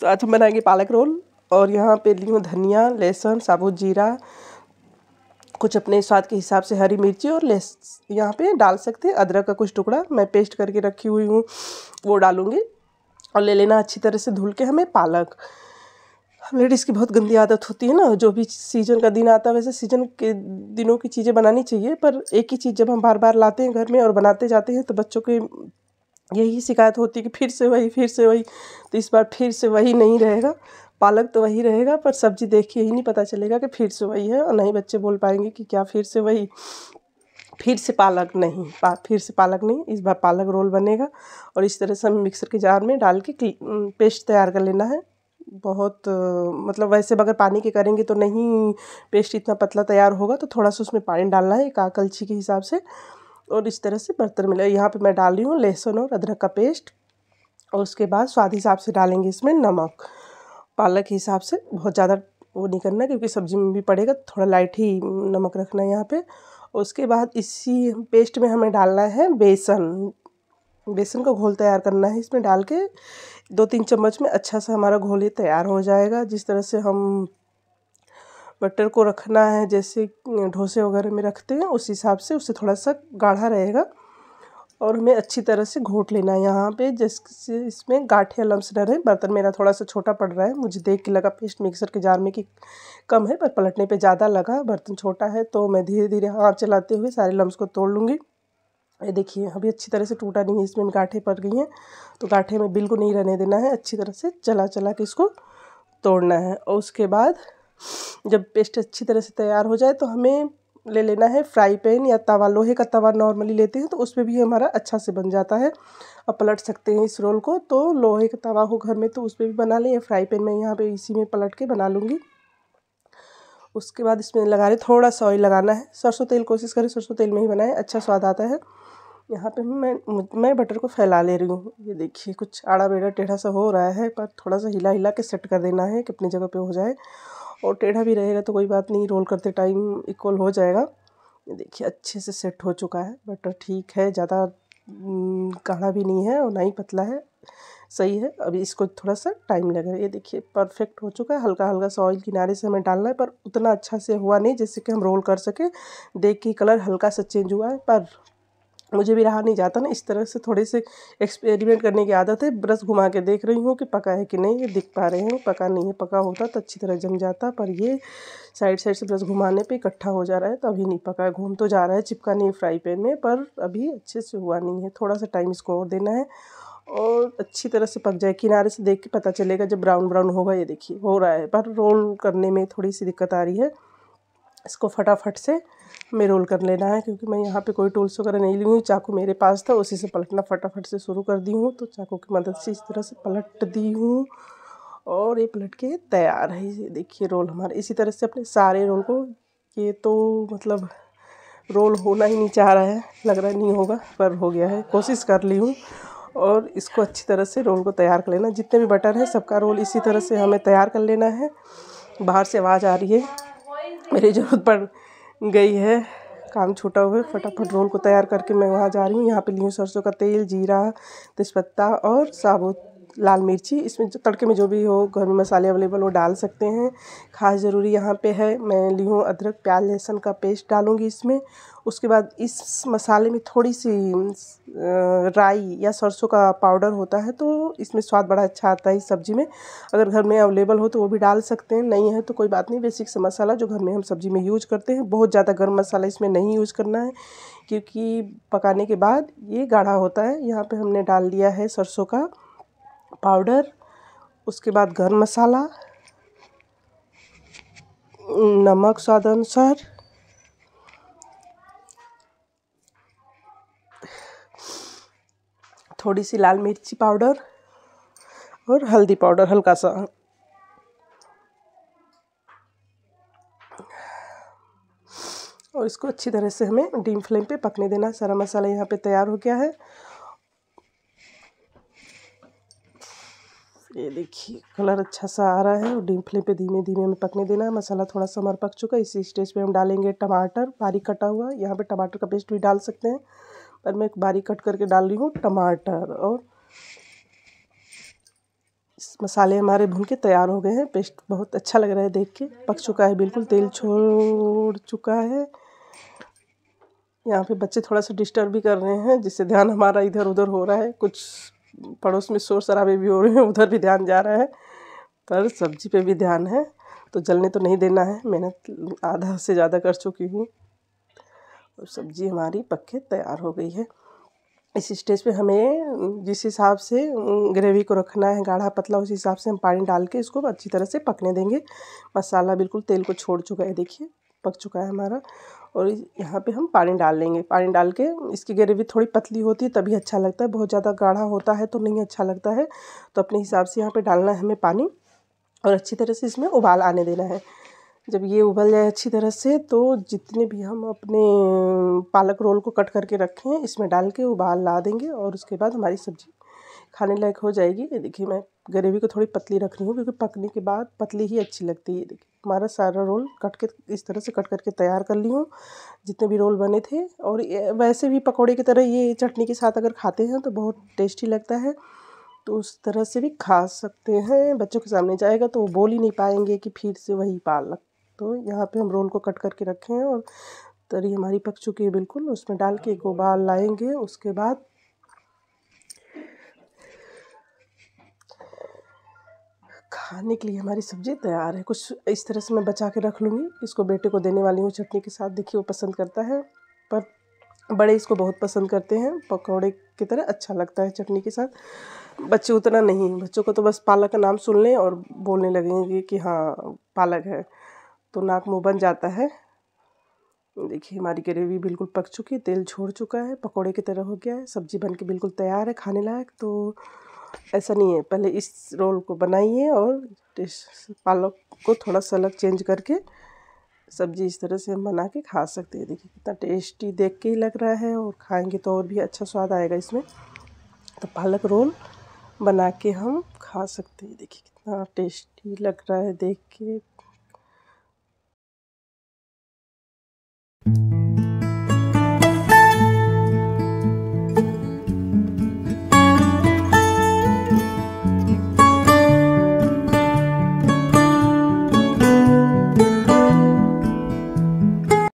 तो आज हम बनाएंगे पालक रोल और यहाँ पे ली हूँ धनिया लहसुन साबुत जीरा कुछ अपने स्वाद के हिसाब से हरी मिर्ची और लेस यहाँ पे डाल सकते हैं अदरक का कुछ टुकड़ा मैं पेस्ट करके रखी हुई हूँ वो डालूँगी और ले लेना अच्छी तरह से धुल के हमें पालक लेडीज़ की बहुत गंदी आदत होती है ना जो भी सीजन का दिन आता है वैसे सीजन के दिनों की चीज़ें बनानी चाहिए पर एक ही चीज़ जब हम बार बार लाते हैं घर में और बनाते जाते हैं तो बच्चों के यही शिकायत होती कि फिर से वही फिर से वही तो इस बार फिर से वही नहीं रहेगा पालक तो वही रहेगा पर सब्जी देख के ही नहीं पता चलेगा कि फिर से वही है और नहीं बच्चे बोल पाएंगे कि क्या फिर से वही फिर से पालक नहीं पा, फिर से पालक नहीं इस बार पालक रोल बनेगा और इस तरह से हम मिक्सर के जार में डाल के पेस्ट तैयार कर लेना है बहुत मतलब वैसे अगर पानी के करेंगे तो नहीं पेस्ट इतना पतला तैयार होगा तो थोड़ा सा उसमें पानी डालना है एक आकलछी के हिसाब से और इस तरह से बर्तन में यहाँ पे मैं डाल रही हूँ लहसुन और अदरक का पेस्ट और उसके बाद स्वाद हिसाब से डालेंगे इसमें नमक पालक के हिसाब से बहुत ज़्यादा वो नहीं करना क्योंकि सब्ज़ी में भी पड़ेगा थोड़ा लाइट ही नमक रखना है यहाँ पर उसके बाद इसी पेस्ट में हमें डालना है बेसन बेसन का घोल तैयार करना है इसमें डाल के दो तीन चम्मच में अच्छा सा हमारा घोल ही तैयार हो जाएगा जिस तरह से हम बटर को रखना है जैसे ढोसे अं, वगैरह में रखते हैं उस हिसाब से उससे थोड़ा सा गाढ़ा रहेगा और हमें अच्छी तरह से घोट लेना है यहाँ पे जैसे इसमें गाठे लम्स न रहे बर्तन मेरा थोड़ा सा छोटा पड़ रहा है मुझे देख के लगा पेस्ट मिक्सर के जार में कि कम है पर पलटने पे ज़्यादा लगा बर्तन छोटा है तो मैं धीरे धीरे हाथ चलाते हुए सारे लम्स को तोड़ लूँगी ये देखिए अभी अच्छी तरह से टूटा नहीं है इसमें गाठे पड़ गई हैं तो गाठे में बिल्कुल नहीं रहने देना है अच्छी तरह से चला चला के इसको तोड़ना है और उसके बाद जब पेस्ट अच्छी तरह से तैयार हो जाए तो हमें ले लेना है फ्राई पैन या तवा लोहे का तवा नॉर्मली लेते हैं तो उस पर भी हमारा अच्छा से बन जाता है और पलट सकते हैं इस रोल को तो लोहे का तवा हो घर में तो उस पर भी बना लें या फ्राई पैन में यहाँ पे इसी में पलट के बना लूँगी उसके बाद इसमें लगा रहे थोड़ा सा ऑयल लगाना है सरसों तेल कोशिश करें सरसों तेल में ही बनाएं अच्छा स्वाद आता है यहाँ पर मैं मैं बटर को फैला ले रही हूँ ये देखिए कुछ आड़ा बेड़ा टेढ़ा सा हो रहा है पर थोड़ा सा हिला हिला के सेट कर देना है कि अपनी जगह पर हो जाए और टेढ़ा भी रहेगा तो कोई बात नहीं रोल करते टाइम इक्वल हो जाएगा देखिए अच्छे से सेट हो चुका है बटर ठीक है ज़्यादा हम्म, गाढ़ा भी नहीं है और ना ही पतला है सही है अभी इसको थोड़ा सा टाइम लगेगा ये देखिए परफेक्ट हो चुका है हल्का हल्का सा ऑयल किनारे से हमें डालना है पर उतना अच्छा से हुआ नहीं जैसे कि हम रोल कर सके देख के कलर हल्का सा चेंज हुआ है पर मुझे भी रहा नहीं जाता ना इस तरह से थोड़े से एक्सपेरिमेंट करने की आदत है ब्रश घुमा के देख रही हूँ कि पका है कि नहीं ये दिख पा रहे हैं पका नहीं है पका होता तो अच्छी तरह जम जाता पर ये साइड साइड से ब्रश घुमाने पे इकट्ठा हो जा रहा है तो अभी नहीं पका है घूम तो जा रहा है चिपका नहीं फ्राई पैन में पर अभी अच्छे से हुआ नहीं है थोड़ा सा टाइम इसको और देना है और अच्छी तरह से पक जाए किनारे से देख के पता चलेगा जब ब्राउन ब्राउन होगा ये देखिए हो रहा है पर रोल करने में थोड़ी सी दिक्कत आ रही है इसको फटाफट से हमें रोल कर लेना है क्योंकि मैं यहाँ पे कोई टूल्स वगैरह नहीं ली हूँ चाकू मेरे पास था उसी से पलटना फटाफट से शुरू कर दी हूँ तो चाकू की मदद से इस तरह से पलट दी हूँ और ये पलट के तैयार है ये देखिए रोल हमारे इसी तरह से अपने सारे रोल को ये तो मतलब रोल होना ही नहीं चाह रहा है लग रहा नहीं होगा पर हो गया है कोशिश कर ली हूँ और इसको अच्छी तरह से रोल को तैयार कर लेना जितने भी बटर है सबका रोल इसी तरह से हमें तैयार कर लेना है बाहर से आवाज़ आ रही है मेरी ज़रूरत पड़ गई है काम छूटा हुआ है फटाफट रोल को तैयार करके मैं वहाँ जा रही हूँ यहाँ पे ली हूँ सरसों का तेल जीरा तेजपत्ता और साबुत लाल मिर्ची इसमें जो तड़के में जो भी हो घर में मसाले अवेलेबल हो डाल सकते हैं खास ज़रूरी यहाँ पे है मैं ली हूँ अदरक प्याज लहसुन का पेस्ट डालूँगी इसमें उसके बाद इस मसाले में थोड़ी सी राई या सरसों का पाउडर होता है तो इसमें स्वाद बड़ा अच्छा आता है इस सब्ज़ी में अगर घर में अवेलेबल हो तो वो भी डाल सकते हैं नहीं है तो कोई बात नहीं बेसिक सा मसाला जो घर में हम सब्ज़ी में यूज करते हैं बहुत ज़्यादा गर्म मसाला इसमें नहीं यूज करना है क्योंकि पकाने के बाद ये गाढ़ा होता है यहाँ पर हमने डाल दिया है सरसों का पाउडर उसके बाद गर्म मसाला नमक स्वाद अनुसार थोड़ी सी लाल मिर्ची पाउडर और हल्दी पाउडर हल्का सा और इसको अच्छी तरह से हमें डीम फ्लेम पे पकने देना सारा मसाला यहाँ पे तैयार हो गया है ये देखिए कलर अच्छा सा आ रहा है और डीम फ्लेम पे धीमे धीमे हमें पकने देना है मसाला थोड़ा सा हमारा पक चुका है इसी स्टेज पे हम डालेंगे टमाटर बारीक कटा हुआ यहाँ पे टमाटर का पेस्ट भी डाल सकते हैं पर मैं बारीक कट करके डाल रही हूँ टमाटर और मसाले हमारे भून के तैयार हो गए हैं पेस्ट बहुत अच्छा लग रहा है देख के पक चुका है बिल्कुल तेल छोड़ चुका है यहाँ पे बच्चे थोड़ा सा डिस्टर्ब भी कर रहे हैं जिससे ध्यान हमारा इधर उधर हो रहा है कुछ पड़ोस में शोर शराबे भी हो रहे हैं उधर भी ध्यान जा रहा है पर सब्ज़ी पे भी ध्यान है तो जलने तो नहीं देना है मेहनत आधा से ज़्यादा कर चुकी हूँ और सब्ज़ी हमारी पक्के तैयार हो गई है इस स्टेज पे हमें जिस हिसाब से ग्रेवी को रखना है गाढ़ा पतला उस हिसाब से हम पानी डाल के इसको अच्छी तरह से पकने देंगे मसाला बिल्कुल तेल को छोड़ चुका है देखिए पक चुका है हमारा और यहाँ पे हम पानी डाल लेंगे पानी डाल के इसकी ग्रेवी थोड़ी पतली होती है तभी अच्छा लगता है बहुत ज़्यादा गाढ़ा होता है तो नहीं अच्छा लगता है तो अपने हिसाब से यहाँ पे डालना है हमें पानी और अच्छी तरह से इसमें उबाल आने देना है जब ये उबल जाए अच्छी तरह से तो जितने भी हम अपने पालक रोल को कट करके रखे हैं इसमें डाल के उबाल ला देंगे और उसके बाद हमारी सब्ज़ी खाने लायक हो जाएगी ये देखिए मैं ग्रेवी को थोड़ी पतली रख रही हूँ क्योंकि पकने के बाद पतली ही अच्छी लगती है ये देखिए हमारा सारा रोल कट के इस तरह से कट करके तैयार कर ली हूँ जितने भी रोल बने थे और वैसे भी पकौड़े की तरह ये चटनी के साथ अगर खाते हैं तो बहुत टेस्टी लगता है तो उस तरह से भी खा सकते हैं बच्चों के सामने जाएगा तो वो बोल ही नहीं पाएंगे कि फिर से वही पालक तो यहाँ पे हम रोल को कट करके रखे हैं और तरी हमारी पक चुकी है बिल्कुल उसमें डाल के एक उबाल लाएंगे उसके बाद खाने के लिए हमारी सब्ज़ी तैयार है कुछ इस तरह से मैं बचा के रख लूँगी इसको बेटे को देने वाली हूँ चटनी के साथ देखिए वो पसंद करता है पर बड़े इसको बहुत पसंद करते हैं पकौड़े की तरह अच्छा लगता है चटनी के साथ बच्चे उतना नहीं बच्चों को तो बस पालक का नाम सुन लें और बोलने लगेंगे कि हाँ पालक है तो नाक मुँह बन जाता है देखिए हमारी ग्रेवी बिल्कुल पक चुकी है तेल छोड़ चुका है पकौड़े की तरह हो गया है सब्ज़ी बन के बिल्कुल तैयार है खाने लायक तो ऐसा नहीं है पहले इस रोल को बनाइए और पालक को थोड़ा सा अलग चेंज करके सब्जी इस तरह से हम बना के खा सकते हैं देखिए कितना टेस्टी देख के ही लग रहा है और खाएंगे तो और भी अच्छा स्वाद आएगा इसमें तो पालक रोल बना के हम खा सकते हैं देखिए कितना टेस्टी लग रहा है देख के